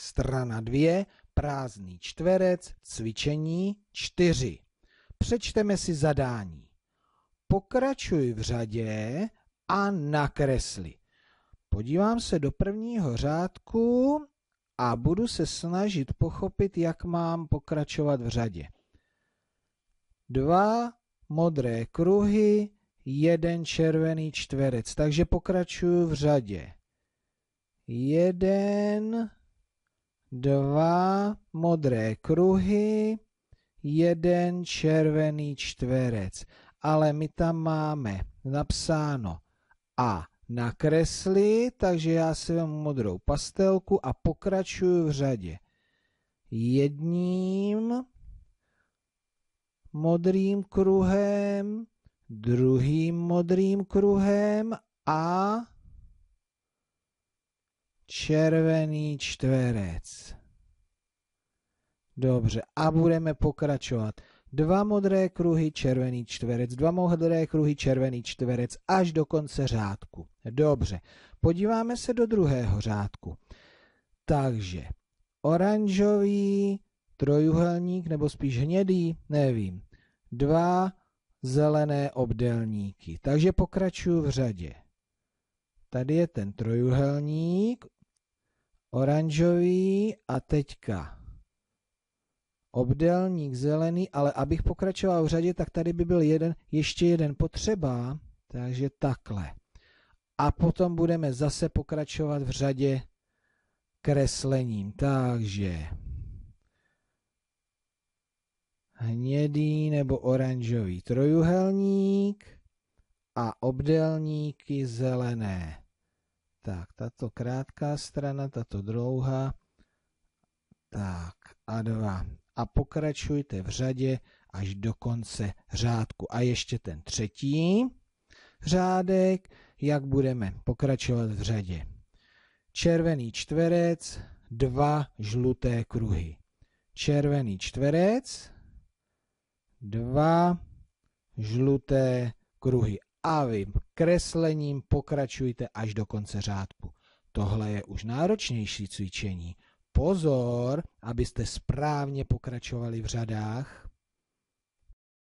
Strana 2, prázdný čtverec, cvičení 4. Přečteme si zadání. Pokračuj v řadě a nakresli. Podívám se do prvního řádku a budu se snažit pochopit, jak mám pokračovat v řadě. Dva modré kruhy, jeden červený čtverec. Takže pokračuju v řadě. Jeden, dva modré kruhy, jeden červený čtverec. Ale my tam máme napsáno A nakreslit, takže já si vám modrou pastelku a pokračuju v řadě. Jedním modrým kruhem, druhým modrým kruhem a červený čtverec. Dobře, a budeme pokračovat. Dva modré kruhy, červený čtverec, dva modré kruhy, červený čtverec, až do konce řádku. Dobře, podíváme se do druhého řádku. Takže oranžový trojuhelník, nebo spíš hnědý, nevím. Dva zelené obdelníky. Takže pokračuju v řadě. Tady je ten trojuhelník oranžový a teďka obdelník zelený, ale abych pokračoval v řadě, tak tady by byl jeden, ještě jeden potřeba, takže takhle. A potom budeme zase pokračovat v řadě kreslením. Takže hnědý nebo oranžový trojuhelník a obdelníky zelené. Tak, tato krátká strana, tato dlouhá. Tak a dva. A pokračujte v řadě až do konce řádku. A ještě ten třetí řádek, jak budeme pokračovat v řadě. Červený čtverec, dva žluté kruhy. Červený čtverec, dva žluté kruhy a vy kreslením pokračujte až do konce řádku. Tohle je už náročnější cvičení. Pozor, abyste správně pokračovali v řadách.